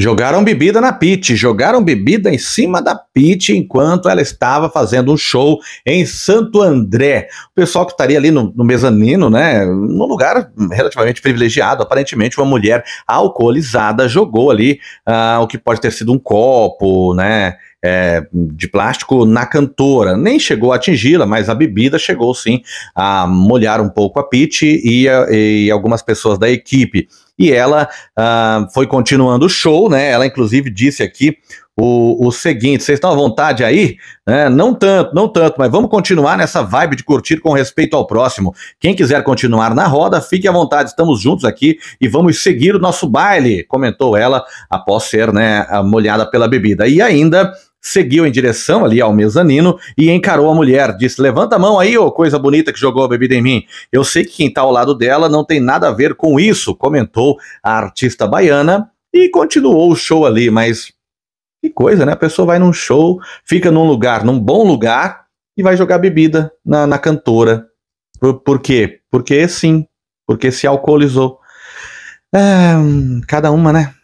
Jogaram bebida na pit, jogaram bebida em cima da pit enquanto ela estava fazendo um show em Santo André. O pessoal que estaria ali no, no mezanino, né, num lugar relativamente privilegiado, aparentemente uma mulher alcoolizada jogou ali uh, o que pode ter sido um copo, né, é, de plástico na cantora. Nem chegou a atingi-la, mas a bebida chegou sim a molhar um pouco a pit e, e algumas pessoas da equipe. E ela ah, foi continuando o show, né? Ela inclusive disse aqui o, o, seguinte: vocês estão à vontade aí? É, não tanto, não tanto, mas vamos continuar nessa vibe de curtir com respeito ao próximo. Quem quiser continuar na roda, fique à vontade, estamos juntos aqui e vamos seguir o nosso baile, comentou ela após ser né, molhada pela bebida. E ainda seguiu em direção ali ao mezanino e encarou a mulher. Disse: Levanta a mão aí, ô coisa bonita que jogou a bebida em mim. Eu sei que quem está ao lado dela não tem nada a ver com isso, comentou a artista baiana e continuou o show ali. Mas que coisa, né? A pessoa vai num show, fica num lugar, num bom lugar e vai jogar bebida na, na cantora. Por, por quê? Porque sim, porque se alcoolizou. É, cada uma, né?